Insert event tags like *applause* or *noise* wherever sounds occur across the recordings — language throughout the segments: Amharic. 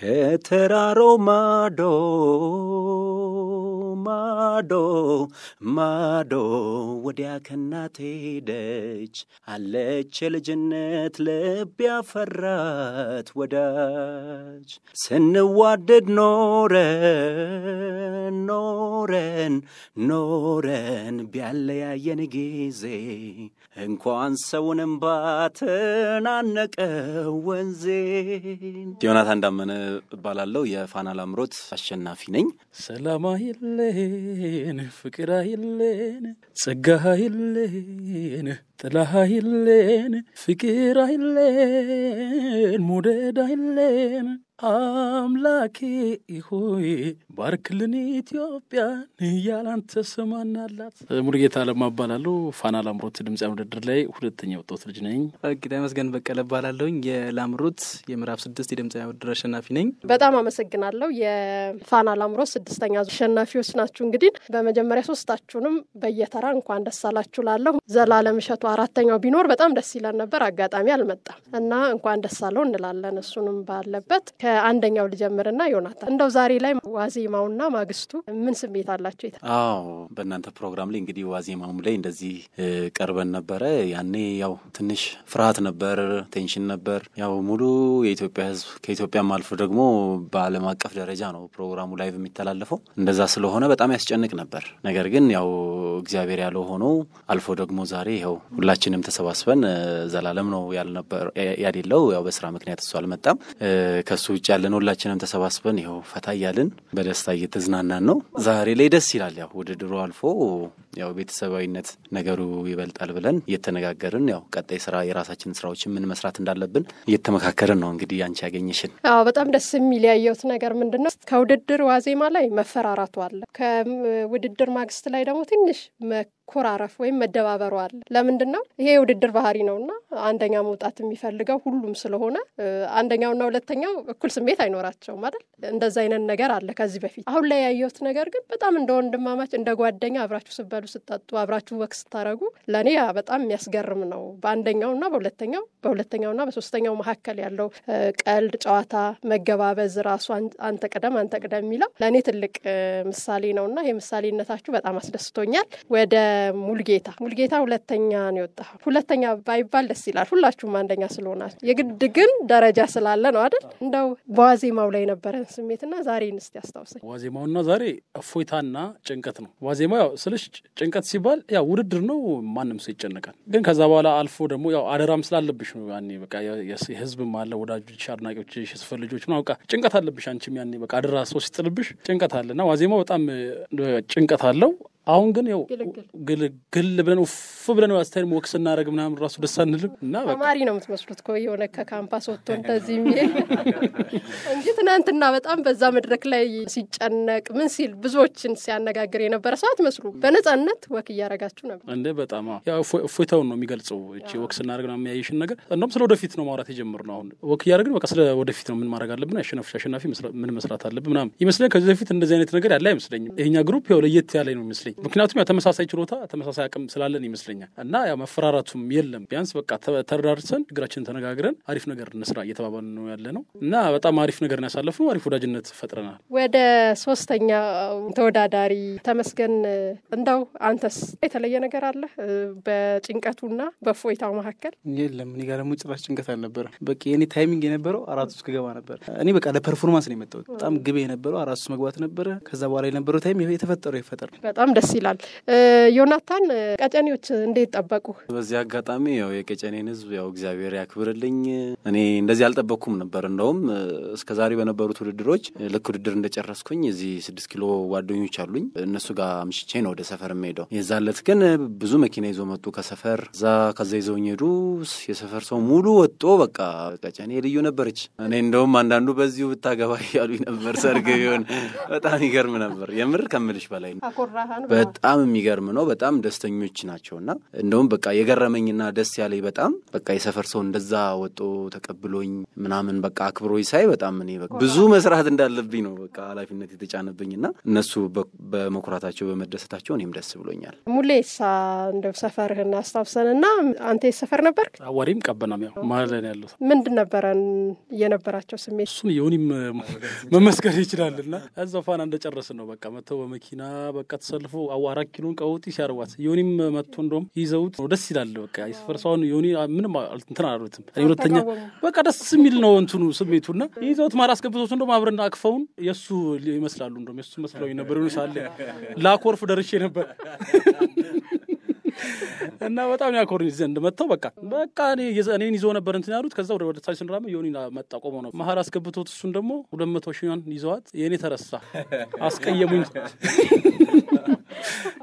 Eteraromado. ማዶ ማዶ ወዲያ ከናቴ ሄደች አለች የልጅነት ልብ ያፈራት ወዳጅ ስንዋደድ ኖረን ኖረን ኖረን ቢያለያየን ጊዜ እንኳን ሰውንም ባትናነቀው ወንዜን ዮናታን ዳመነ እባላለሁ። የፋና ላምሮት አሸናፊ ነኝ። ሰላም አይለን ፍቅር አይለን ጸጋ አይለን ጥላህ አይለን ፍቅር አይለን ሙደድ አይለን አምላኬ ሆይ ባርክልን ኢትዮጵያን እያላን ተሰማናላት። ሙሉጌታ አለማ እባላለሁ። ፋና ላምሮት ድምፅ ውድድር ላይ ሁለተኛ ወጣት ልጅ ነኝ። ጌታ መስገን በቀለ እባላለሁኝ። የላምሮት የምዕራፍ ስድስት የድምፅ ውድድር አሸናፊ ነኝ። በጣም አመሰግናለሁ። የፋና ላምሮት ስድስተኛ አሸናፊዎች ናችሁ። እንግዲህ በመጀመሪያ ሶስታችሁንም በየተራ እንኳን ደስ አላችሁ ላለሁ ዘላለም እሸቱ አራተኛው ቢኖር በጣም ደስ ይለን ነበር። አጋጣሚ አልመጣም እና እንኳን ደስ አለው እንላለን። እሱንም ባለበት ከአንደኛው ልጀምርና ዮናታን፣ እንደው ዛሬ ላይ ዋዜማውና ማግስቱ ምን ስሜት አላቸው? አዎ በእናንተ ፕሮግራም ላይ እንግዲህ ዋዜማውም ላይ እንደዚህ ቀርበን ነበረ። ያኔ ያው ትንሽ ፍርሃት ነበር፣ ቴንሽን ነበር። ያው ሙሉ የኢትዮጵያ ህዝብ ከኢትዮጵያም አልፎ ደግሞ በዓለም አቀፍ ደረጃ ነው ፕሮግራሙ ላይ የሚተላለፈው። እንደዛ ስለሆነ በጣም ያስጨንቅ ነበር። ነገር ግን ያው እግዚአብሔር ያለው ሆኖ አልፎ ደግሞ ዛሬ ይኸው ሁላችንም ተሰባስበን ዘላለም ነው ያልነበር ያሌለው ያው በስራ ምክንያት እሱ አልመጣም። ከሱ ውጭ ያለን ሁላችንም ተሰባስበን ይኸው ፈታ እያልን በደስታ እየተዝናናን ነው። ዛሬ ላይ ደስ ይላል። ያው ውድድሩ አልፎ ያው ቤተሰባዊነት ነገሩ ይበልጣል ብለን እየተነጋገርን ያው ቀጣይ ስራ የራሳችን ስራዎችን ምን መስራት እንዳለብን እየተመካከርን ነው። እንግዲህ አንቺ ያገኘሽን አዎ፣ በጣም ደስ የሚል ያየሁት ነገር ምንድን ነው ከውድድር ዋዜማ ላይ መፈራራቱ አለ። ከውድድር ማግስት ላይ ደግሞ ትንሽ መኮራረፍ ወይም መደባበሩ አለ። ለምንድን ነው ይሄ የውድድር ባህሪ ነውና አንደኛ መውጣት የሚፈልገው ሁሉም ስለሆነ አንደኛውና ሁለተኛው እኩል ስሜት አይኖራቸውም አይደል? እንደዛ አይነት ነገር አለ ከዚህ በፊት። አሁን ላይ ያየሁት ነገር ግን በጣም እንደ ወንድማማች እንደ ጓደኛ አብራችሁ ስበሉ፣ ስጠጡ፣ አብራችሁ ወክ ስታረጉ ለእኔ በጣም የሚያስገርም ነው። በአንደኛውና በሁለተኛው በሁለተኛውና በሶስተኛው መካከል ያለው ቀልድ፣ ጨዋታ፣ መገባበዝ ራሱ አንተ ቅደም አንተ ቅደም የሚለው ለእኔ ትልቅ ምሳሌ ነውና ይሄ ምሳሌነታችሁ በጣም አስደስቶኛል። ወደ ሙልጌታ ሙልጌታ ሁለተኛ ነው የወጣ። ሁለተኛ ባይባል ደስ ይላል፣ ሁላችሁም አንደኛ ስለሆና የግድ ግን ደረጃ ስላለ ነው አይደል? እንደው በዋዜማው ላይ የነበረን ስሜትና ዛሬን እስቲ ያስታውሰኝ። ዋዜማውና ዛሬ እፎይታና ጭንቀት ነው። ዋዜማ ያው ስልሽ ጭንቀት ሲባል ያው ውድድር ነው፣ ማንም ሰው ይጨነቃል። ግን ከዛ በኋላ አልፎ ደግሞ ያው አደራም ስላለብሽ ነው ያኔ በቃ ህዝብም አለ ወዳጆች፣ አድናቂዎችሽ፣ የስፈር ልጆች ነው በቃ ጭንቀት አለብሽ አንቺም ያኔ በቃ አደራ ሰው ሲጥልብሽ ጭንቀት አለና ዋዜማው በጣም ጭንቀት አለው። አሁን ግን ው ግልግል ብለን ውፍ ብለን ስታይል ወክ ስናደረግ ምናምን ራሱ ደስ አንልም እና ተማሪ ነው የምትመስሉት እኮ የሆነ ከካምፓስ ወጥቶ እንደዚህ የሚል *laughs* እንጂ ትናንትና በጣም በዛ መድረክ ላይ ሲጨነቅ ምን ሲል ብዙዎችን ሲያነጋግር የነበረ ሰው አትመስሉ። በነጻነት ወክ እያረጋችሁ ነበር እንዴ? በጣም እፎይታውን ነው የሚገልጸው እቺ ወክ ስናደረግ ነው የሚያይሽን ነገር። እንደውም ስለ ወደፊት ነው ማውራት የጀመርነው። አሁን ወክ እያደረግን በቃ ስለ ወደፊት ነው ምን ማድረግ አለብን፣ አሸናፊ አሸናፊ ምን መስራት አለብን ምናምን ይመስለኛል። ከዚህ በፊት እንደዚህ አይነት ነገር ያለ አይመስለኝም። ይሄኛ ግሩፕ ያው ለየት ያለ ነው ይመስለኝ ምክንያቱም ያው ተመሳሳይ ችሎታ ተመሳሳይ አቅም ስላለን ይመስለኛል እና ያው መፈራራቱም የለም። ቢያንስ በቃ ተደራርሰን ችግራችንን ተነጋግረን አሪፍ ነገር እንስራ እየተባባል ነው ያለ ነው እና በጣም አሪፍ ነገር ያሳለፍ ነው። አሪፍ ወዳጅነት ፈጥረናል። ወደ ሶስተኛ ተወዳዳሪ ተመስገን፣ እንደው አንተስ የተለየ ነገር አለ በጭንቀቱና በፎይታው መካከል? የለም እኔ ጋር ደግሞ ጭራሽ ጭንቀት አልነበረ በቃ የኔ ታይሚንግ የነበረው አራት ውስጥ ገባ ነበር። እኔ በቃ ለፐርፎርማንስ ነው የመጣሁት። በጣም ግብ የነበረው አራት ውስጥ መግባት ነበረ። ከዛ በኋላ የነበረው ታይም የተፈጠረው ይፈጠር። በጣም ደስ ደስ ይላል። ዮናታን ቀጨኔዎች እንዴት ጠበቁ? በዚህ አጋጣሚ ያው የቀጨኔን ህዝብ ያው እግዚአብሔር ያክብርልኝ። እኔ እንደዚህ አልጠበቅኩም ነበር። እንደውም እስከ ዛሬ በነበሩት ውድድሮች ልክ ውድድር እንደጨረስኩኝ እዚህ ስድስት ኪሎ ጓደኞች አሉኝ እነሱ ጋር አምሽቼ ነው ወደ ሰፈር የምሄደው። የዛን ዕለት ግን ብዙ መኪና ይዞ መጡ ከሰፈር እዛ ከዛ ይዘውኝ ሄዱ። የሰፈር ሰው ሙሉ ወጦ በቃ ቀጨኔ ልዩ ነበረች። እኔ እንደውም አንዳንዱ በዚሁ ብታገባ ያሉኝ ነበር። ሰርግ ቢሆን በጣም ይገርም ነበር የምር ከምልሽ በላይ ነው። በጣም የሚገርም ነው። በጣም ደስተኞች ናቸው እና እንደውም በቃ የገረመኝና ደስ ያለኝ በጣም በቃ የሰፈር ሰው እንደዛ ወጦ ተቀብሎኝ ምናምን በቃ አክብሮ ሳይ በጣም እኔ በቃ ብዙ መስራት እንዳለብኝ ነው በቃ ኃላፊነት እና እነሱ በመኩራታቸው በመደሰታቸው እኔም ደስ ብሎኛል። ሙሌ ሙሌሳ እንደው ሰፈርህን እና አንተ የሰፈር ነበር አዋሪም ቀበናም ያው መሀል ላይ ያለው ምንድን ነበረን የነበራቸው ስሜት እሱን የሆኒም መመስገን ይችላል እና እዛ ፋና እንደጨረስን ነው በቃ መጥተው በመኪና በቃ ተሰልፎ ባለፈው አዋራ ኪሎን ቀውጢ ይሻርዋት ዮኒም መጥቶ እንደውም ይዘውት ደስ ይላል። በቃ የስፈርሳውን ዮኒ ምንም እንትን አሉትም። ሁለተኛ በቃ ደስ የሚል ነው እንትኑ ስሜቱ ስሜቱና ይዘውት ማር አስገብቶት እንደውም አብረን አቅፈውን የእሱ ይመስላሉ እንደውም የእሱ መስለው ነበር። ሳለ ላኮርፍ ደርሼ ነበር እና በጣም ያኮርኝ ዘንድ መጥተው በቃ በቃ እኔን ይዞ ነበር እንትን ያሉት። ከዛ ወደ ወደ ታች ስንራመ የሆኒ መጣ ቆሞ ነው መሀል አስገብቶት እሱን ደግሞ ሁለት መቶ ሺን ይዘዋት የእኔ ተረሳ አስቀየሙኝ።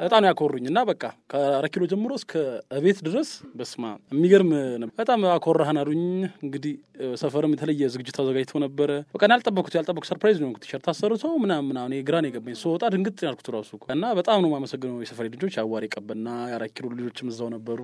በጣም ያኮሩኝ እና በቃ ከአራት ኪሎ ጀምሮ እስከ እቤት ድረስ በስማ የሚገርም በጣም አኮራህን አሉኝ። እንግዲህ ሰፈርም የተለየ ዝግጅት አዘጋጅተው ነበረ። በቃ ያልጠበኩት ያልጠበኩት ሰርፕራይዝ ነው። ቲሸርት አሰርተው ምናምን ምናምን ግራ ነው የገባኝ። ስወጣ ድንግጥ ያልኩት ራሱ እና በጣም ነው የማመሰግነው የሰፈሬ ልጆች። አዋሪ ቀበና የአራት የሚችሉ ልጆችም እዛው ነበሩ፣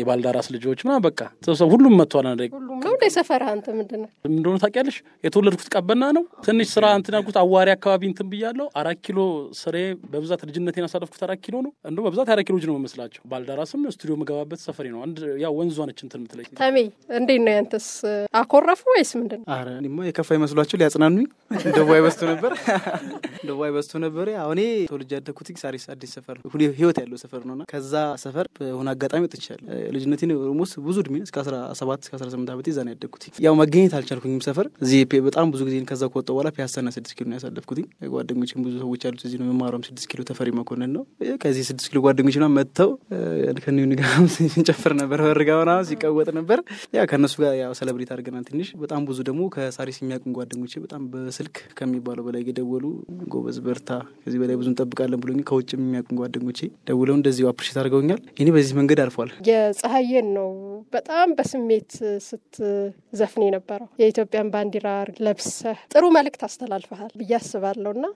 የባልዳራስ ልጆች ምናምን በቃ ሰብሰብ ሁሉም መጥቷል። አንድ ሁሉም ሰፈር አንተ ምንድን ነው እንደሆነ ታውቂያለሽ። የተወለድኩት ቀበና ነው። ትንሽ ስራ እንትን ያልኩት አዋሪ አካባቢ እንትን ብያለሁ። አራት ኪሎ ስሬ በብዛት ልጅነት ያሳለፍኩት አራት ኪሎ ነው። እንደ በብዛት አራት ኪሎ ልጅ ነው የምመስላቸው። ባልዳራስም ስቱዲዮ የምገባበት ሰፈሬ ነው። አንድ ያው ወንዟ ነች እንትን የምትለኝ ተሜ። እንዴት ነው ያንተስ? አኮረፉ ወይስ ምንድን ነው? ኧረ የከፋ ይመስሏቸው ሊያጽናኑኝ ደቡባዊ በዝቶ ነበር፣ ደቡባዊ በዝቶ ነበር። ያው እኔ ተወልጄ ያደግኩት ሳሪስ አዲስ ሰፈር ነው፣ ህይወት ያለው ሰፈር ነውና ከዛ ሰፈር ጋር በሆነ አጋጣሚ ወጥቻለሁ። ልጅነቴን ኦልሞስት ብዙ እድሜ እስከ አስራ እስከ አስራ ስምንት ዓመቴ እዛ ነው ያደግኩት። ያው መገኘት አልቻልኩኝም ሰፈር። እዚህ በጣም ብዙ ጊዜ ከዛ ከወጣሁ በኋላ ፒያሳና ስድስት ኪሎ ነው ያሳለፍኩት። ጓደኞችም ብዙ ሰዎች አሉት እዚህ ነው የመማሯም ስድስት ኪሎ ተፈሪ መኮንን ነው። ከዚህ ስድስት ኪሎ ጓደኞች ና መጥተው ከኒሁን ጋር *laughs* ስንጨፍር ነበር፣ በርጋ ና ሲቀወጥ ነበር። ያ ከእነሱ ጋር ያው ሰለብሬት አድርገናል ትንሽ። በጣም ብዙ ደግሞ ከሳሪስ የሚያውቁን ጓደኞች በጣም በስልክ ከሚባለው በላይ የደወሉ ጎበዝ በርታ፣ ከዚህ በላይ ብዙ እንጠብቃለን ብሎ ከውጭ የሚያውቁን ጓደኞቼ ደውለው እንደዚሁ አፕሪሼት አድርገውኛል። እኔ በዚህ መንገድ አልፏል። የፀሐዬን ነው በጣም በስሜት ስትዘፍን የነበረው የኢትዮጵያን ባንዲራ ለብሰህ ጥሩ መልእክት አስተላልፈሃል ብዬ አስባለሁ። እና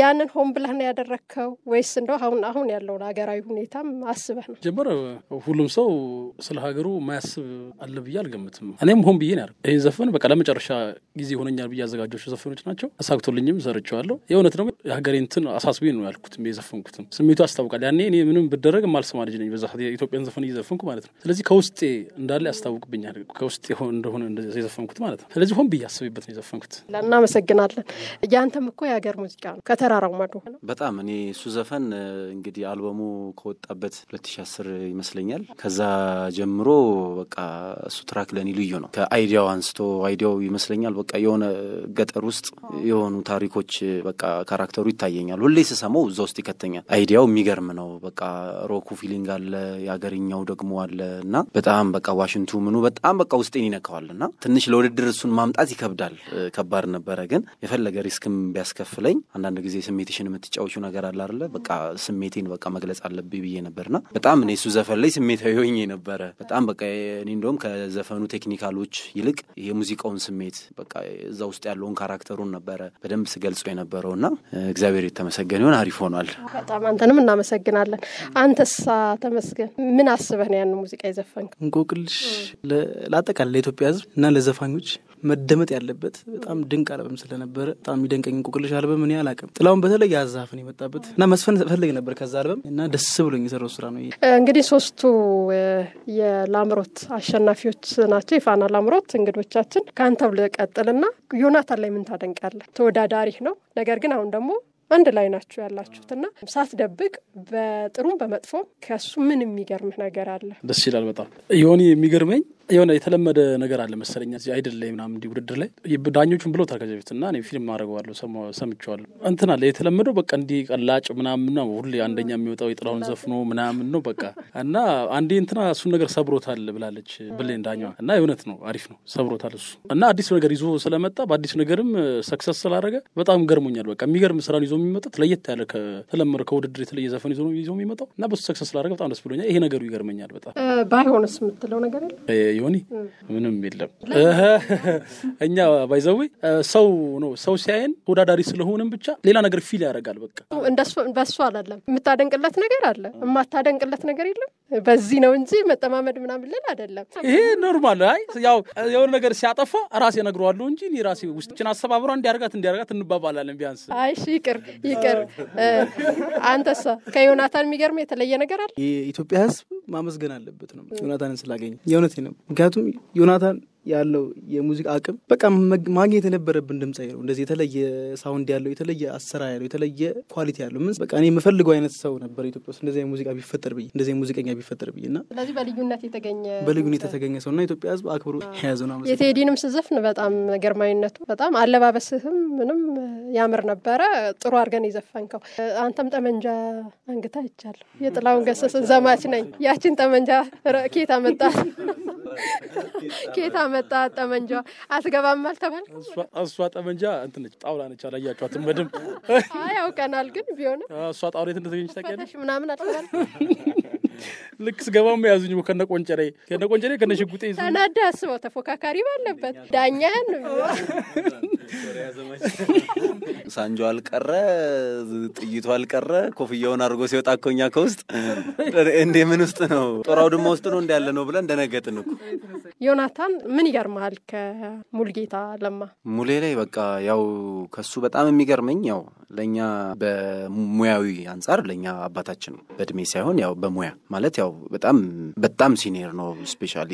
ያንን ሆን ብለህ ነው ያደረግከው ወይስ እንደው አሁን አሁን ያለውን ሀገራዊ ሁኔታም አስበህ ነው? ጀመረ ሁሉም ሰው ስለ ሀገሩ ማያስብ አለ ብዬ አልገምትም። እኔም ሆን ብዬ ነው ይህን ዘፈን በቃ ለመጨረሻ ጊዜ ሆነኛል ብዬ ያዘጋጆቹ ዘፈኖች ናቸው። ተሳክቶልኝም ሰርቸዋለሁ። የእውነት ነው የሀገሬንትን አሳስቤ ነው ያልኩትም የዘፈንኩትም ስሜቱ ያስታውቃል። ያኔ እኔ ምንም ብደረግ ማልሰማ ልጅ ነኝ በዛ የኢትዮጵያን ዘፈን እየዘፈንኩ ማለት ነው። ስለዚህ ከውስጤ እንዳለ ያስታውቅብኛል። ከውስጤ እንደሆነ የዘፈንኩት ማለት ነው። ስለዚህ ሆን ብዬ አስቤበት ነው የዘፈንኩት። እናመሰግናለን። ያንተም እኮ የሀገር ሙዚቃ ነው፣ ከተራራው ማዶ በጣም እኔ እሱ ዘፈን እንግዲህ አልበሙ ከወጣበት 2010 ይመስለኛል። ከዛ ጀምሮ በቃ እሱ ትራክ ለእኔ ልዩ ነው። ከአይዲያው አንስቶ አይዲያው ይመስለኛል በቃ የሆነ ገጠር ውስጥ የሆኑ ታሪኮች በቃ ካራክተሩ ይታየኛል። ሁሌ ስሰማው እዛ ውስጥ ይከተኛል። አይዲያው የሚገርም ነው። በቃ ሮኩ ፊሊንግ አለ አለ፣ የአገርኛው ደግሞ አለ እና በጣም በቃ ዋሽንቱ ምኑ በጣም በቃ ውስጤን ይነካዋል እና ትንሽ ለውድድር እሱን ማምጣት ይከብዳል። ከባድ ነበረ፣ ግን የፈለገ ሪስክም ቢያስከፍለኝ አንዳንድ ጊዜ ስሜትሽን የምትጫወቹ ነገር አለ አለ በቃ ስሜቴን በቃ መግለጽ አለብኝ ብዬ ነበርና በጣም እኔ እሱ ዘፈን ላይ ስሜታዊ ሆኜ ነበረ። በጣም በቃ እኔ እንደውም ከዘፈኑ ቴክኒካሎች ይልቅ የሙዚቃውን ስሜት በቃ እዛ ውስጥ ያለውን ካራክተሩን ነበረ በደንብ ስገልጾ የነበረው እና እግዚአብሔር የተመሰገን ይሆን። አሪፍ ሆኗል። በጣም አንተንም እናመሰግናለን። አንተሳ ይመስገን። ምን አስበህ ነው ያን ሙዚቃ የዘፈንክ? እንቆቅልሽ ለአጠቃላይ ለኢትዮጵያ ሕዝብ እና ለዘፋኞች መደመጥ ያለበት በጣም ድንቅ አልበም ስለነበረ በጣም የሚደንቀኝ እንቆቅልሽ አልበም እኔ አላቅም። ጥላውን በተለይ ያዛፍን የመጣበት እና መስፈን ፈልግ ነበር ከዛ አልበም እና ደስ ብሎኝ የሰራው ስራ ነው። እንግዲህ ሶስቱ የላምሮት አሸናፊዎች ናቸው የፋና ላምሮት እንግዶቻችን። ከአንተው ልቀጥልና ዮናታን ላይ ምን ታደንቃለህ? ተወዳዳሪህ ነው ነገር ግን አሁን ደግሞ አንድ ላይ ናችሁ ያላችሁት እና ሳትደብቅ በጥሩም በመጥፎ ከሱ ምን የሚገርምህ ነገር አለ? ደስ ይላል በጣም ዮኒ። የሚገርመኝ የሆነ የተለመደ ነገር አለ መሰለኝ እዚህ አይደል ላይ ምናምን እንዲህ ውድድር ላይ ዳኞቹን ብሎ ከዚህ በፊት እና እኔ ፊልም አድርገዋለሁ ሰምቼዋለሁ። እንትን አለ የተለመደው በቃ እንዲህ ቀላጭ ምናምን ነው ሁሌ አንደኛ የሚወጣው የጥላውን ዘፍኖ ምናምን ነው በቃ እና አንዴ እንትና እሱን ነገር ሰብሮታል ብላለች ብሌን ዳኛ እና የእውነት ነው አሪፍ ነው ሰብሮታል እሱ እና አዲስ ነገር ይዞ ስለመጣ በአዲስ ነገርም ሰክሰስ ስላደረገ በጣም ገርሞኛል። በቃ የሚገርም ስራን ይዞ የሚመጣው ለየት ያለ ከተለመደ ከውድድር የተለየ ዘፈን ይዞ የሚመጣው እና በሱ ሰክሰስ ስላደረገ በጣም ደስ ብሎኛል። ይሄ ነገሩ ይገርመኛል በጣም ባይሆንስ የምትለው ነገር ዮኒ ምንም የለም። እኛ ባይዘዊ ሰው ነው። ሰው ሲያየን ተወዳዳሪ ስለሆንም ብቻ ሌላ ነገር ፊል ያደርጋል። በቃ በሱ አላለም። የምታደንቅለት ነገር አለ፣ የማታደንቅለት ነገር የለም። በዚህ ነው እንጂ መጠማመድ ምናምን ልል አይደለም። ይሄ ኖርማል። አይ ያው የሆነ ነገር ሲያጠፋ ራሴ እነግረዋለሁ እንጂ ራሴ ውስጥችን አሰባብሯ እንዲያርጋት እንዲያርጋት እንባባላለን ቢያንስ። አይ እሺ፣ ይቅር ይቅር። አንተሳ ከዮናታን የሚገርም የተለየ ነገር አለ። የኢትዮጵያ ሕዝብ ማመስገን አለበት ነው ዮናታንን ስላገኘ የእውነት ነው። Gaatuma Yoonaataan ያለው የሙዚቃ አቅም በቃ ማግኘት የነበረብን ድምጻ ነው። እንደዚህ የተለየ ሳውንድ ያለው የተለየ አሰራ ያለው የተለየ ኳሊቲ ያለው ምን በቃ እኔ የምፈልገው አይነት ሰው ነበር ኢትዮጵያ ውስጥ እንደዚህ ሙዚቃ ቢፈጠር ብዬ እንደዚህ ሙዚቀኛ ቢፈጠር ብዬ እና ስለዚህ በልዩነት የተገኘ በልዩነት የተገኘ ሰው እና ኢትዮጵያ ሕዝብ አክብሮ የያዘ ነው። የቴዲንም ስዘፍን በጣም ግርማዊነቱ በጣም አለባበስህም ምንም ያምር ነበረ። ጥሩ አድርገን የዘፈንከው አንተም ጠመንጃ አንግታ ይቻለሁ የጥላውን ገሰስን ዘማች ነኝ ያችን ጠመንጃ ኬታ መጣት ኬታ መጣ ጠመንጃ አትገባም አልተባልኩም። እሷ ጠመንጃ እንትን ነች፣ ጣውላ ነች። አላያቸኋትም በድም ያውቀናል። ግን ቢሆንም እሷ ጣውላ የት እንደተገኘች ታውቂያለሽ ምናምን አልተባልኩም። ልክ ስገባም የያዙኝ ከነ ቆንጨሬ ከነ ቆንጨሬ ከነ ሽጉጤ ተናዳ አስበው ተፎካካሪ ባለበት ዳኛን ሳንጆ አልቀረ፣ ጥይቱ አልቀረ። ኮፍያውን አድርጎ ሲወጣ እኮ እኛ ከውስጥ እንዴ ምን ውስጥ ነው ጦር አውድማ ውስጥ ነው እንዲ ያለ ነው ብለን ደነገጥን እኮ። ዮናታን ምን ይገርመሃል ከሙልጌታ ለማ ሙሌ ላይ በቃ ያው ከሱ በጣም የሚገርመኝ ያው ለእኛ በሙያዊ አንጻር ለእኛ አባታችን በእድሜ ሳይሆን ያው በሙያ ማለት ያው በጣም በጣም ሲኒየር ነው። ስፔሻሊ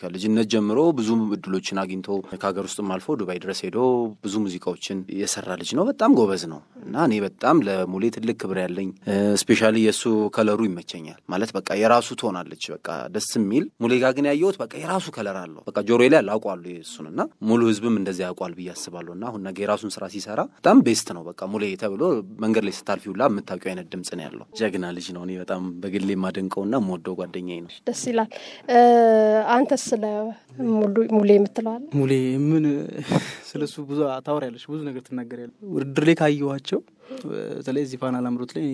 ከልጅነት ጀምሮ ብዙ እድሎችን አግኝቶ ከሀገር ውስጥም አልፎ ዱባይ ድረስ ሄዶ ብዙ ሙዚቃዎችን የሰራ ልጅ ነው። በጣም ጎበዝ ነው እና እኔ በጣም ለሙሌ ትልቅ ክብር ያለኝ ስፔሻሊ የእሱ ከለሩ ይመቸኛል ማለት በቃ የራሱ ትሆናለች በቃ ደስ የሚል ሙሌ ጋ ግን ያየሁት በቃ የራሱ ከለር አለው በቃ ጆሮ ላይ ላውቋሉ የእሱን እና ሙሉ ህዝብም እንደዚህ ያውቋል ብዬ አስባለሁ እና አሁን ነገ የራሱን ስራ ሲሰራ በጣም ቤስት ነው። በቃ ሙሌ ተብሎ መንገድ ላይ ስታልፊ ሁላ የምታውቂው አይነት ድምጽ ነው ያለው። ጀግና ልጅ ነው። እኔ በጣም በግሌ የማደንቀውና የምወደው ጓደኛዬ ነው። ደስ ይላል። አንተስ ስለ ሙሌ የምትለዋል ሙሌ ምን ስለሱ ብዙ ያለች ብዙ ነገር ያለ ውድድር ላይ ካየኋቸው በተለይ እዚህ ፋና ላምሮት ላይ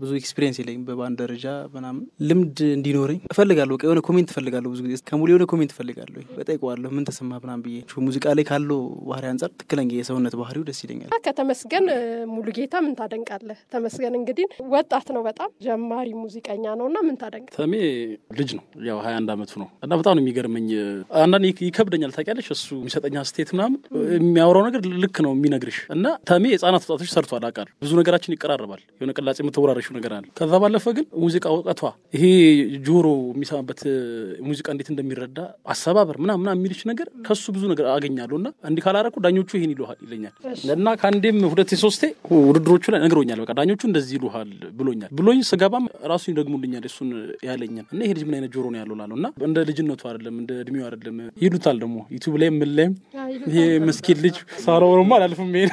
ብዙ ኤክስፒሪየንስ የለኝም። በባንድ ደረጃ ምናምን ልምድ እንዲኖረኝ እፈልጋለሁ። በቃ የሆነ ኮሜንት እፈልጋለሁ። ብዙ ጊዜ ከሙሉ የሆነ ኮሜንት እፈልጋለሁ። በጠይቀዋለሁ ምን ተሰማ ምናም ብዬ ሙዚቃ ላይ ካለው ባህሪ አንጻር ትክክለኛ የሰውነት ባህሪው ደስ ይለኛል። ከተመስገን ሙሉ ጌታ ምን ታደንቃለህ? ተመስገን እንግዲህ ወጣት ነው፣ በጣም ጀማሪ ሙዚቀኛ ነው እና ምን ታደንቅ? ተሜ ልጅ ነው ያው ሀያ አንድ አመቱ ነው እና በጣም ነው የሚገርመኝ። አንዳንድ ይከብደኛል ታውቂያለሽ፣ እሱ የሚሰጠኛ ስቴት ምናምን የሚያወራው ነገር ልክ ነው የሚነግርሽ እና ተሜ የህጻናት ወጣቶች ሰርቷል አቃል ብዙ ነገራችን ይቀራረባል። የሆነ ቅላጼ የምትወራረሹ ነገር አለ። ከዛ ባለፈ ግን ሙዚቃ እውቀቷ ይሄ ጆሮ የሚሰማበት ሙዚቃ እንዴት እንደሚረዳ አሰባበር ምና ምና የሚልች ነገር ከሱ ብዙ ነገር አገኛለሁ እና እንዲህ ካላረኩ ዳኞቹ ይህን ይሄን ይለኛል እና ከአንዴም ሁለት ሶስቴ ውድድሮቹ ላይ ነግሮኛል። በቃ ዳኞቹ እንደዚህ ይሉሃል ብሎኛል። ብሎኝ ስገባም ራሱ ይደግሙልኛል እሱን ያለኛል እና ይሄ ልጅ ምን አይነት ጆሮ ነው ያለው ላለው እና እንደ ልጅነቱ አይደለም እንደ እድሜው አይደለም ይሉታል ደግሞ ዩቱብ ላይ ምን ላይም ይሄ ምስኪን ልጅ ሳሮሮማ አላልፍም ይሄን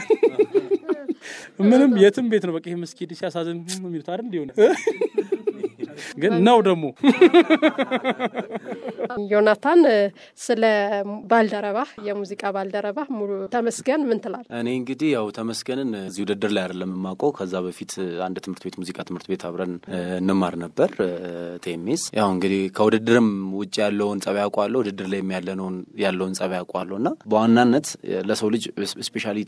ምንም የትም ቤት ነው በቃ ይሄ መስጊድ ሲያሳዝን የሚሉት አይደል እንዲሆነ ግን ነው ደግሞ *laughs* ዮናታን፣ ስለ ባልደረባ የሙዚቃ ባልደረባ ሙሉ ተመስገን ምን ትላል? እኔ እንግዲህ ያው ተመስገንን እዚህ ውድድር ላይ አይደለም የማውቀው። ከዛ በፊት አንድ ትምህርት ቤት ሙዚቃ ትምህርት ቤት አብረን እንማር ነበር ቴሚስ። ያው እንግዲህ ከውድድርም ውጭ ያለውን ጸባይ አውቀዋለሁ፣ ውድድር ላይ ያለውን ያለውን ጸባይ አውቀዋለሁ እና በዋናነት ለሰው ልጅ ስፔሻሊ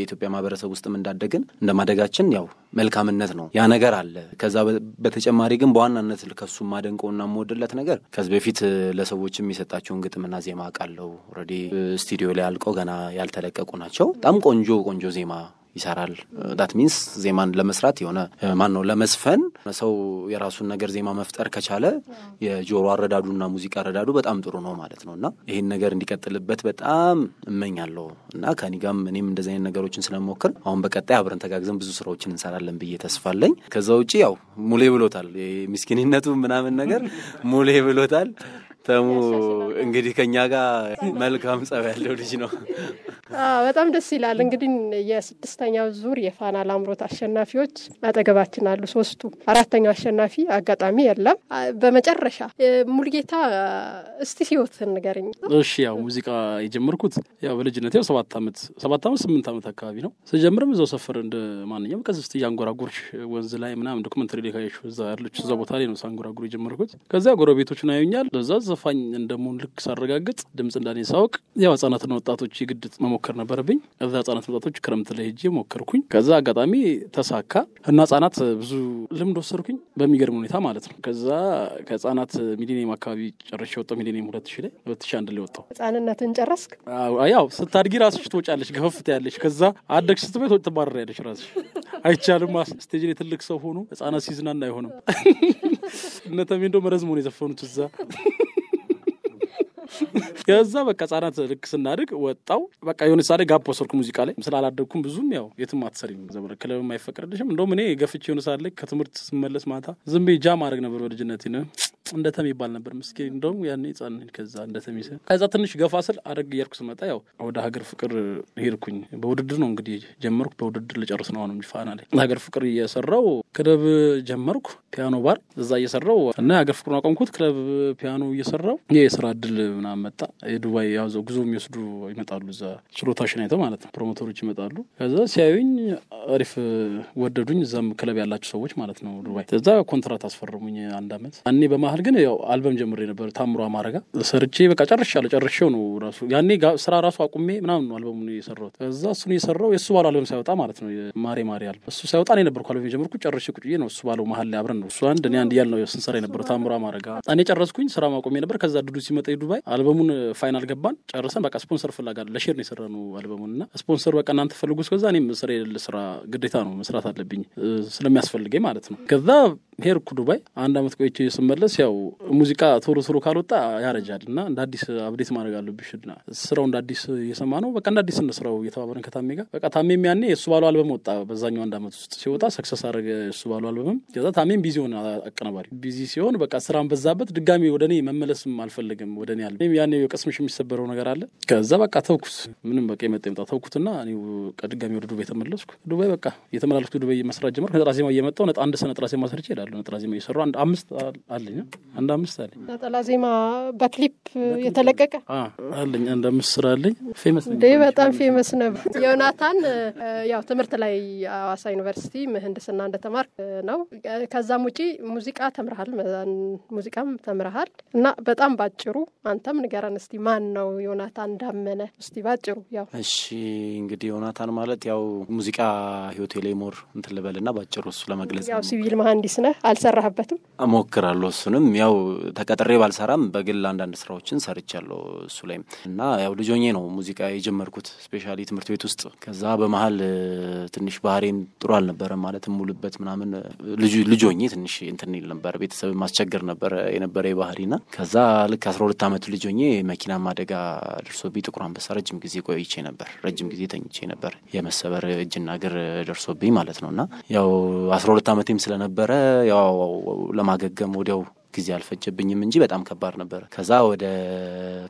የኢትዮጵያ ማህበረሰብ ውስጥም እንዳደግን እንደማደጋችን ያው መልካምነት ነው። ያ ነገር አለ። ከዛ በተጨማሪ ግን በዋናነት ከሱ ማደንቀውና የምወድለት ነገር ከዚህ በፊት ለሰዎችም የሰጣቸውን ግጥምና ዜማ አውቃለሁ። ኦልሬዲ ስቱዲዮ ላይ አልቀው ገና ያልተለቀቁ ናቸው። በጣም ቆንጆ ቆንጆ ዜማ ይሰራል። ዳት ሚንስ ዜማን ለመስራት የሆነ ማን ነው ለመዝፈን ሰው የራሱን ነገር ዜማ መፍጠር ከቻለ የጆሮ አረዳዱና ሙዚቃ አረዳዱ በጣም ጥሩ ነው ማለት ነው እና ይህን ነገር እንዲቀጥልበት በጣም እመኛለሁ እና ከኒጋም እኔም እንደዚህ አይነት ነገሮችን ስለሞክር አሁን በቀጣይ አብረን ተጋግዘን ብዙ ስራዎችን እንሰራለን ብዬ ተስፋለኝ። ከዛ ውጭ ያው ሙሌ ብሎታል፣ ምስኪንነቱ ምናምን ነገር ሙሌ ብሎታል። ተሙ እንግዲህ ከኛ ጋር መልካም ጸብ ያለው ልጅ ነው። በጣም ደስ ይላል። እንግዲህ የስድስተኛው ዙር የፋና ላምሮት አሸናፊዎች አጠገባችን አሉ ሶስቱ። አራተኛው አሸናፊ አጋጣሚ የለም። በመጨረሻ ሙልጌታ፣ እስቲ ህይወትህን ንገርኝ። እሺ፣ ያው ሙዚቃ የጀመርኩት ያው በልጅነት ያው ሰባት ዓመት ሰባት ዓመት ስምንት ዓመት አካባቢ ነው ስጀምርም እዛው ሰፈር እንደ ማንኛውም ቀስ ውስጥ እያንጎራጎርሽ ወንዝ ላይ ምናምን ዶክመንተሪ ላይ እዛ ያለች እዛ ቦታ ላይ ነው ሳንጎራጉር የጀመርኩት። ከዚያ ጎረቤቶች ናየኛል ለዛ ዘፋኝ እንደመሆን ልክ ሳረጋግጥ ድምፅ እንዳኔ ሳውቅ ያው ህጻናትና ወጣቶች የግድ መሞከር ነበረብኝ። እዛ ህጻናት ወጣቶች ክረምት ላይ ሄጄ ሞከርኩኝ። ከዛ አጋጣሚ ተሳካ እና ህጻናት ብዙ ልምድ ወሰድኩኝ በሚገርም ሁኔታ ማለት ነው። ከዛ ከህጻናት ሚሊኒየም አካባቢ ጨረሻ የወጣው ሚሊኒየም ሁለት ሺ ላይ ሁለት ሺ አንድ ላይ ወጣው ህጻንነትን ጨረስክ? ያው ስታድጊ ራስሽ ትወጫለሽ፣ ገፈፍት ያለሽ ከዛ አደግሽ ስትበት ትባረር ያለሽ ራስሽ አይቻልም። ስቴጅ ላይ ትልቅ ሰው ሆኖ ህጻናት ሲዝናና አይሆንም። እነ ተሜ መረዝ መሆን የዘፈኑት እዛ የዛ በቃ ህጻናት ልክ ስናድግ ወጣው በቃ የሆነ ሳ ጋፕ ወሰድኩ ሙዚቃ ላይ ስላላደግኩም ብዙም ያው የትም አትሰሪም ዘመረ ክለብ የማይፈቅድልሽም እንደውም እኔ ገፍቼ የሆነ ሳለ ከትምህርት ስመለስ ማታ ዝም ጃ ማድረግ ነበር በልጅነት እንደተም ይባል ነበር። ምስኪን እንደውም ያኔ ህጻን ከዛ እንደተም ይሰ ከዛ ትንሽ ገፋ ስል አደግ እያልኩ ስመጣ ያው ወደ ሀገር ፍቅር ሄድኩኝ። በውድድር ነው እንግዲህ ጀመርኩ። በውድድር ልጨርስ ነው አሁንም ፋና ላይ ሀገር ፍቅር እየሰራው ክለብ ጀመርኩ። ፒያኖ ባር እዛ እየሰራው እና ሀገር ፍቅሩን አቆምኩት። ክለብ ፒያኖ እየሰራው ይህ የስራ እድል ምናምን መጣ። የዱባይ ያዘ ጉዞ የሚወስዱ ይመጣሉ። እዛ ችሎታሽን አይተው ማለት ነው ፕሮሞተሮች ይመጣሉ። ከዛ ሲያዩኝ አሪፍ ወደዱኝ። እዛም ክለብ ያላቸው ሰዎች ማለት ነው ዱባይ። እዛ ኮንትራት አስፈረሙኝ አንድ አመት እኔ በማ ያህል ግን ያው አልበም ጀምሬ ነበር ታምሮ አማረጋ ሰርቼ በቃ ጨርሻለሁ። ጨርሼው ነው ራሱ ያኔ ስራ ራሱ አቁሜ ምናምን ነው አልበሙ የሰራሁት። እዛ እሱን የሰራው የእሱ ባለው አልበም ሳይወጣ ማለት ነው ማሬ ማሬ አልበም እሱ ሳይወጣ እኔ ነበርኩ አልበም ጀምርኩ ጨርሼ ቁጭዬ ነው እሱ ባለው መሀል ላይ አብረን ነው እሱ አንድ እኔ አንድ እያልን ነው ስንሰራ የነበረው ታምሮ አማረጋ። እኔ ጨረስኩኝ ስራ ማቆሜ ነበር። ከዛ ድዱ ሲመጣ ዱባይ አልበሙን ፋይናል ገባን ጨርሰን በቃ ስፖንሰር ፍላጋ ለሼር ነው የሰራ ነው አልበሙን እና ስፖንሰር በቃ እናንተ ፈልጉ እስከዛ እኔም ስራ የሌለ ስራ ግዴታ ነው መስራት አለብኝ ስለሚያስፈልገኝ ማለት ነው። ከዛ ሄድኩ ዱባይ አንድ አመት ቆይቼ ስመለስ ያው ሙዚቃ ቶሎ ቶሎ ካልወጣ ያረጃል እና እንደ አዲስ አብዴት ማድረግ አለብሽ ና ስራው እንደ አዲስ እየሰማ ነው። በቃ እንደ አዲስ ስራው እየተባበረን ከታሜ ጋር በቃ ታሜም ያኔ እሱ ባሉ አልበም ወጣ። በዛኛው አንድ አመት ውስጥ ሲወጣ ሰክሰስ አደረገ እሱ ባሉ አልበምም። ከዛ ታሜም ቢዚ ሆነ አቀናባሪ ቢዚ ሲሆን በቃ ስራን በዛበት። ድጋሚ ወደ እኔ መመለስም አልፈለግም ወደ እኔ አልበም ያኔ ቅስምሽ የሚሰበረው ነገር አለ። ከዛ በቃ ተውኩት። ምንም በቃ የመጣ የመጣ ተውኩትና ድጋሚ ወደ ዱባይ ተመለስኩ። ዱባይ በቃ እየተመላለስኩ ዱባይ መስራት ጀመርኩ። ነጥራ ዜማ እየመጣሁ አንድ ሰ ነጥራ ዜማ ሰርቼ እሄዳለሁ። ነጥራ ዜማ እየሰሩ አንድ አምስት አለኝ አንድ አምስት አለኝ ነጠላ ዜማ በክሊፕ የተለቀቀ አለኝ። አንድ አምስት ስራ አለኝ። ፌመስ እንዴ በጣም ፌመስ ነበር። ዮናታን ያው ትምህርት ላይ አዋሳ ዩኒቨርሲቲ ምህንድስና እንደተማር ነው። ከዛም ውጪ ሙዚቃ ተምርሃል፣ ሙዚቃም ተምርሃል እና በጣም ባጭሩ አንተም ንገረን እስቲ ማን ነው ዮናታን እንዳመነ እስቲ ባጭሩ ያው እሺ። እንግዲህ ዮናታን ማለት ያው ሙዚቃ ህይወቴ ላይ ሞር እንትን ልበልና ባጭሩ እሱ ለመግለጽ ያው ሲቪል መሀንዲስ ነህ፣ አልሰራህበትም? እሞክራለሁ እሱንም አልችልም። ያው ተቀጥሬ ባልሰራም በግል አንዳንድ ስራዎችን ሰርቻለሁ እሱ ላይም እና ያው ልጆኜ ነው ሙዚቃ የጀመርኩት ስፔሻሊ ትምህርት ቤት ውስጥ። ከዛ በመሀል ትንሽ ባህሬም ጥሩ አልነበረም ማለት ሙልበት ምናምን ልጆኜ ትንሽ እንትን ይል ነበር፣ ቤተሰብ ማስቸገር ነበር የነበረ ና ከዛ ልክ አስራ ሁለት ዓመቱ ልጆኜ መኪናም አደጋ ደርሶብኝ ጥቁር አንበሳ ረጅም ጊዜ ቆይቼ ነበር። ረጅም ጊዜ ተኝቼ ነበር የመሰበር እጅና እግር ደርሶብኝ ማለት ነው እና ያው አስራ ሁለት ዓመቴም ስለነበረ ያው ለማገገም ወዲያው ጊዜ አልፈጀብኝም እንጂ በጣም ከባድ ነበረ። ከዛ ወደ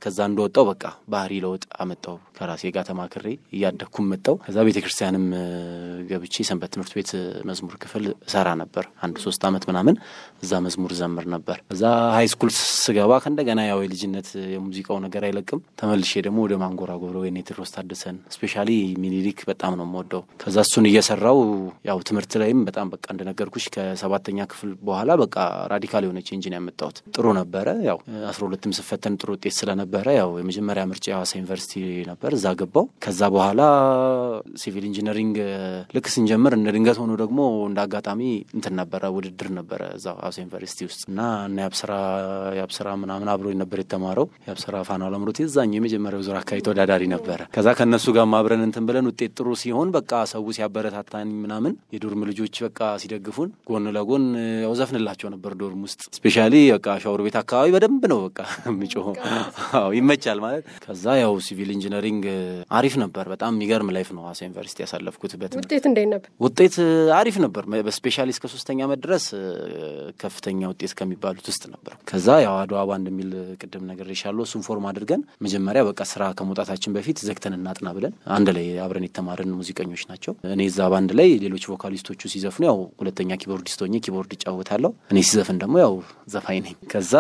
ከዛ እንደወጣው በቃ ባህሪ ለውጥ አመጣው። ከራሴ ጋር ተማክሬ እያደግኩም መጣው። ከዛ ቤተ ክርስቲያንም ገብቼ ሰንበት ትምህርት ቤት መዝሙር ክፍል እሰራ ነበር። አንድ ሶስት አመት ምናምን እዛ መዝሙር ዘምር ነበር። እዛ ሀይ ስኩል ስገባ ከእንደገና ያው የልጅነት የሙዚቃው ነገር አይለቅም። ተመልሼ ደግሞ ወደ ማንጎራጎሮ ወይ ቴዎድሮስ ታደሰን ስፔሻሊ ሚኒሊክ በጣም ነው የምወደው። ከዛ እሱን እየሰራው ያው ትምህርት ላይም በጣም በቃ እንደነገርኩሽ ከሰባተኛ ክፍል በኋላ በቃ ራዲካል የሆነች ቼንጅ ነው ያመጣሁት። ጥሩ ነበረ። ያው አስራ ሁለትም ስፈተን ጥሩ ውጤት ስለነበረ ያው የመጀመሪያ ምርጫ የሐዋሳ ዩኒቨርሲቲ ነበር። እዛ ገባው። ከዛ በኋላ ሲቪል ኢንጂነሪንግ ልክ ስንጀምር እንደ ድንገት ሆኖ ደግሞ እንደ አጋጣሚ እንትን ነበረ ውድድር ነበረ እዛ ሐዋሳ ዩኒቨርሲቲ ውስጥ እና እና የአብስራ የአብስራ ምናምን አብሮ ነበር የተማረው የአብስራ ፋና ላምሮት የዛኝ የመጀመሪያው ዙር አካባቢ ተወዳዳሪ ነበረ። ከዛ ከእነሱ ጋር ማብረን እንትን ብለን ውጤት ጥሩ ሲሆን በቃ ሰው ሲያበረታታኝ ምናምን የዶርም ልጆች በቃ ሲደግፉን ጎን ለጎን ያው ዘፍንላቸው ነበር ዶርም ውስጥ ስፔሻ ስፔሻሊ በቃ ሻወር ቤት አካባቢ በደንብ ነው በቃ *laughs* የሚጮኸው። ይመቻል ማለት ከዛ ያው ሲቪል ኢንጂነሪንግ አሪፍ ነበር። በጣም የሚገርም ላይፍ ነው ሀዋሳ ዩኒቨርሲቲ ያሳለፍኩት። በት ውጤት እንዴት ነበር? ውጤት አሪፍ ነበር። በስፔሻሊ እስከ ሶስተኛ ዓመት ድረስ ከፍተኛ ውጤት ከሚባሉት ውስጥ ነበር። ከዛ ያው አድዋ ባንድ የሚል ቅድም ይሻለ እሱን ፎርም አድርገን መጀመሪያ በቃ ስራ ከመውጣታችን በፊት ዘግተን እናጥና ብለን አንድ ላይ አብረን የተማርን ሙዚቀኞች ናቸው። እኔ እዛ ባንድ ላይ ሌሎች ቮካሊስቶቹ ሲዘፍኑ ያው ሁለተኛ ኪቦርዲስት ሆኜ ኪቦርድ ይጫወታለሁ። እኔ ሲዘፍን ደግሞ ያው ዘፋኝ ነኝ። ከዛ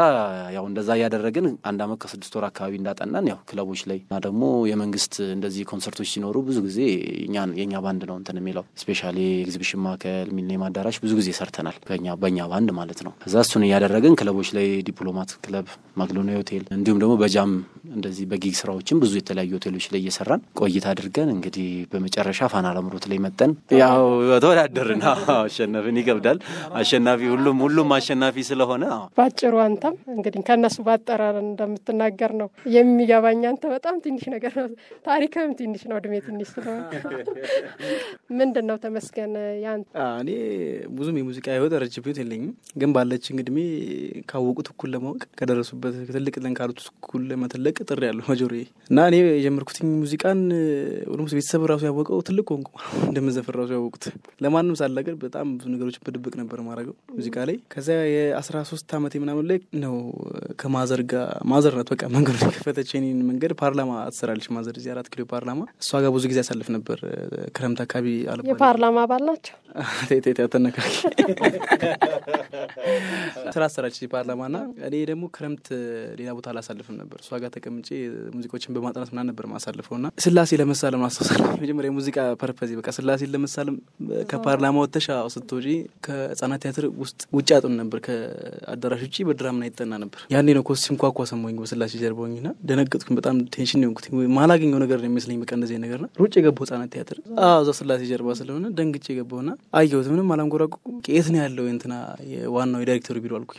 ያው እንደዛ እያደረግን አንድ አመት ከስድስት ወር አካባቢ እንዳጠናን ያው ክለቦች ላይ እና ደግሞ የመንግስት እንደዚህ ኮንሰርቶች ሲኖሩ ብዙ ጊዜ የእኛ ባንድ ነው እንትን የሚለው ስፔሻሊ ኤግዚቢሽን ማዕከል ሚሊኒየም አዳራሽ ብዙ ጊዜ ሰርተናል በእኛ ባንድ ማለት ነው። ከዛ እሱን እያደረግን ክለቦች ላይ ዲፕሎማት ክለብ፣ ማግዶኒያ ሆቴል እንዲሁም ደግሞ በጃም እንደዚህ በጊግ ስራዎችን ብዙ የተለያዩ ሆቴሎች ላይ እየሰራን ቆይታ አድርገን እንግዲህ በመጨረሻ ፋና ላምሮት ላይ መጠን ያው ተወዳደርን። አሸነፍን ይገብዳል። አሸናፊ ሁሉም ሁሉም አሸናፊ ስለሆነ ባጭሩ አንተም እንግዲህ ከእነሱ ባጠራር እንደምትናገር ነው የሚገባኝ። አንተ በጣም ትንሽ ነገር ነው፣ ታሪክም ትንሽ ነው፣ እድሜ ትንሽ ስለሆነ *laughs* ምንድን ነው ተመስገን ያንተ? እኔ ብዙም የሙዚቃ ህይወት ረጅም ህይወት የለኝም፣ ግን ባለችን እድሜ ካወቁት እኩል ለማወቅ ከደረሱበት ትልቅ ለን ካሉት እኩል ለመተለቅ ጥሪ ያለው መጆሪ እና እኔ የጀመርኩትኝ ሙዚቃን ኦልሞስት ቤተሰብ ራሱ ያወቀው ትልቅ ሆንኩ *laughs* እንደምንዘፍን ራሱ ያወቁት ለማንም ሳላገር በጣም ብዙ ነገሮች በድብቅ ነበር ማድረገው ሙዚቃ ላይ ከዚያ የአስራ ሶስት ሁለት ዓመት የምናምን ላይ ነው ከማዘር ጋር ማዘር ናት በቃ መንገዱ የከፈተች ኔን መንገድ ፓርላማ አትሰራለች ማዘር እዚህ አራት ኪሎ ፓርላማ እሷ ጋር ብዙ ጊዜ ያሳልፍ ነበር። ክረምት አካባቢ አለ የፓርላማ አባል ናቸው ተነካኪ ስራ አሰራች ፓርላማ ና እኔ ደግሞ ክረምት ሌላ ቦታ አላሳልፍም ነበር። እሷ ጋር ተቀምጬ ሙዚቃዎችን በማጥናት ምና ነበር ማሳልፈው ና ስላሴ ለመሳለም አስተሳለ መጀመሪያ የሙዚቃ ፐርፐዝ በቃ ስላሴ ለመሳለም ከፓርላማ ወተሻ ስትወጪ ከህጻናት ቲያትር ውስጥ ውጭ አጥኑ ነበር ከአዲስ አዳራሽ ውጭ በድራምን አይጠና ነበር። ያኔ ነው ኮስቲም ኳኳ ሰማኝ በስላሴ ጀርባኝ ና ደነገጥኩኝ። በጣም ቴንሽን ሆንኩት። ማላገኘው ነገር ነው የሚመስለኝ። በቃ እንደዚህ ነገር ና ሩጭ የገባው ህጻናት ቲያትር እዛ ስላሴ ጀርባ ስለሆነ ደንግጬ የገባው ና አየሁት። ምንም አላንጎራቁ የት ነው ያለው እንትና ዋናው የዳይሬክተሩ ቢሮ አልኩ።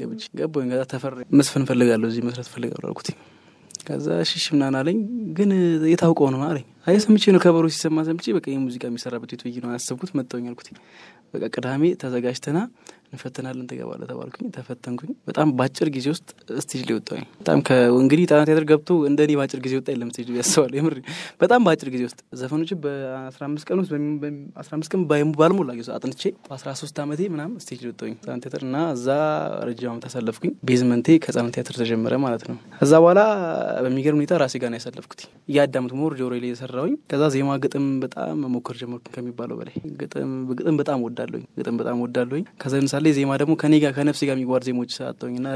ገብቼ ገባኝ። ከዛ ተፈራ መስፈን ፈልጋለሁ እዚህ መስራት ፈልጋለሁ አልኩት። ከዛ ሽሽ ምናን አለኝ። ግን የታውቀው ነው አለኝ። አይ ሰምቼ ነው ከበሮ ሲሰማ ሰምቼ በቃ የሙዚቃ የሚሰራበት ቤት ብዬ ነው ያሰብኩት። መጣሁኝ አልኩት። በቃ ቅዳሜ ተዘጋጅተና እንፈትናለን ተገባለ ተባልኩኝ። ተፈተንኩኝ። በጣም በአጭር ጊዜ ውስጥ ስቴጅ ላይ ወጣሁኝ። በጣም እንግዲህ ጣና ቲያትር ገብቶ እንደ እኔ በአጭር ጊዜ ወጣ የለም ስቴጅ ላይ ያስባለሁ። የምር በጣም በአጭር ጊዜ ውስጥ ዘፈኖች በአስራ አምስት ቀን ውስጥ አስራ አምስት ቀን ባልሞላ ጊዜ አጥንቼ በአስራ ሶስት አመቴ ምናም ስቴጅ ላይ ወጣሁኝ ጣና ቲያትር እና እዛ ረጅም ዓመት አሳለፍኩኝ። ቤዝመንቴ ከጣና ቲያትር ተጀመረ ማለት ነው። እዛ በኋላ በሚገርም ሁኔታ ራሴ ጋር ያሳለፍኩት። እያዳምት ሞር ጆሮ ላይ የሰራውኝ ከዛ ዜማ ግጥም በጣም መሞከር ጀመርኩኝ ከሚባለው በላይ ግጥም በጣም ወዳለኝ ግጥም በጣም ወዳለኝ ከዛ አለ። ዜማ ደግሞ ከኔ ጋር ከነፍሴ ጋር የሚጓር ዜሞች ሰጠኝ እና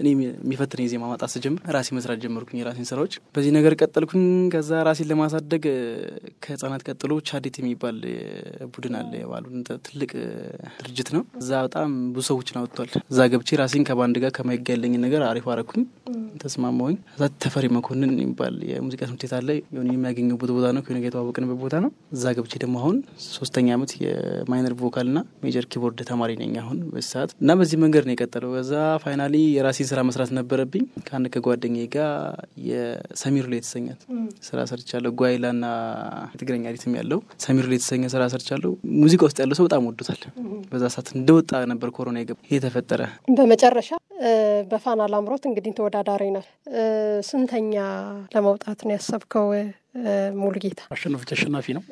እኔ የሚፈትን የዜማ ማጣት ስጀምር ራሴ መስራት ጀመርኩኝ የራሴን ስራዎች። በዚህ ነገር ቀጠልኩኝ። ከዛ ራሴን ለማሳደግ ከህጻናት ቀጥሎ ቻዴት የሚባል ቡድን አለ። የባሉ ትልቅ ድርጅት ነው። እዛ በጣም ብዙ ሰዎችን አወጥቷል። እዛ ገብቼ ራሴን ከባንድ ጋር ከማይጋ ያለኝን ነገር አሪፍ አረኩኝ። ተስማማሁኝ። እዛ ተፈሪ መኮንን የሚባል የሙዚቃ ትምህርት ቤት አለ። የሆነ የሚያገኘበት ቦታ ነው። ከሆነ የተዋወቅንበት ቦታ ነው። እዛ ገብቼ ደግሞ አሁን ሶስተኛ ዓመት የማይነር ቮካልና ሜጀር ኪቦርድ ተማሪ ነኝ አሁን በዚህ ሰዓት እና በዚህ መንገድ ነው የቀጠለው። ከዛ ፋይናሊ የራሴን ስራ መስራት ነበረብኝ። ከአንድ ከጓደኛ ጋር የሰሚሩ ላይ የተሰኘት ስራ ሰርቻለሁ። ጓይላ ና ትግረኛ ሪትም ያለው ሰሚሩ ላይ የተሰኘ ስራ ሰርቻለሁ። ሙዚቃ ውስጥ ያለው ሰው በጣም ወዱታል። በዛ ሰዓት እንደወጣ ነበር ኮሮና የገባ የተፈጠረ። በመጨረሻ በፋና ላምሮት እንግዲህ ተወዳዳሪ ነው። ስንተኛ ለመውጣት ነው ያሰብከው? ሙሉጌታ አሸናፊ ተሸናፊ ነው።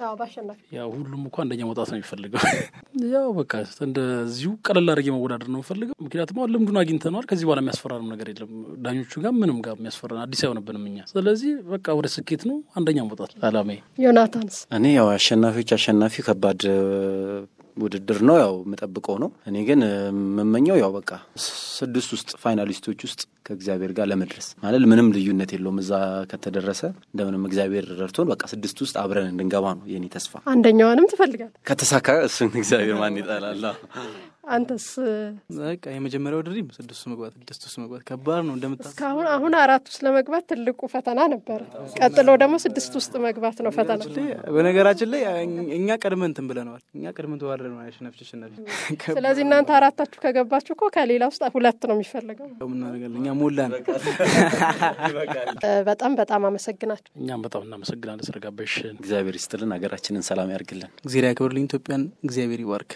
ያው ሁሉም እኮ አንደኛ መውጣት ነው የሚፈልገው። *laughs* ያው በቃ እንደዚሁ ቀለል አድርጌ መወዳደር ነው የምፈልገው። ምክንያቱም አሁን ልምዱን አግኝተነዋል። ከዚህ በኋላ የሚያስፈራንም ነገር የለም። ዳኞቹ ጋር ምንም ጋር የሚያስፈራን አዲስ አይሆንብንም እኛ። ስለዚህ በቃ ወደ ስኬት ነው አንደኛ መውጣት አላማዬ። ዮናታንስ እኔ ያው አሸናፊዎች አሸናፊ ከባድ ውድድር ነው ያው የምጠብቀው ነው። እኔ ግን የምመኘው ያው በቃ ስድስት ውስጥ ፋይናሊስቶች ውስጥ ከእግዚአብሔር ጋር ለመድረስ ማለት ምንም ልዩነት የለውም። እዛ ከተደረሰ እንደምንም እግዚአብሔር ረድቶን በቃ ስድስት ውስጥ አብረን እንድንገባ ነው የኔ ተስፋ። አንደኛዋንም ትፈልጋል ከተሳካ እሱን እግዚአብሔር ማን ይጠላል። አንተስ? በቃ የመጀመሪያው ድሪም ስድስቱ መግባት ስድስቱ መግባት ከባድ ነው እንደምታ እስካሁን አሁን አራት ውስጥ ለመግባት ትልቁ ፈተና ነበረ። ቀጥሎ ደግሞ ስድስት ውስጥ መግባት ነው ፈተና። በነገራችን ላይ እኛ ቀድመን እንትን ብለነዋል። እኛ ቀድመን ተዋረድ ነው ያሸነፍች ስለዚህ እናንተ አራታችሁ ከገባችሁ እኮ ከሌላ ውስጥ ሁለት ነው የሚፈልገው። ምናደርጋለን እኛ ሞላን። በጣም በጣም አመሰግናችሁ። እኛም በጣም እናመሰግናለን። ስረጋበሽ እግዚአብሔር ይስጥልን፣ ሀገራችንን ሰላም ያርግልን፣ እግዚአብሔር ያክብርልን ኢትዮጵያን፣ እግዚአብሔር ይባርክ።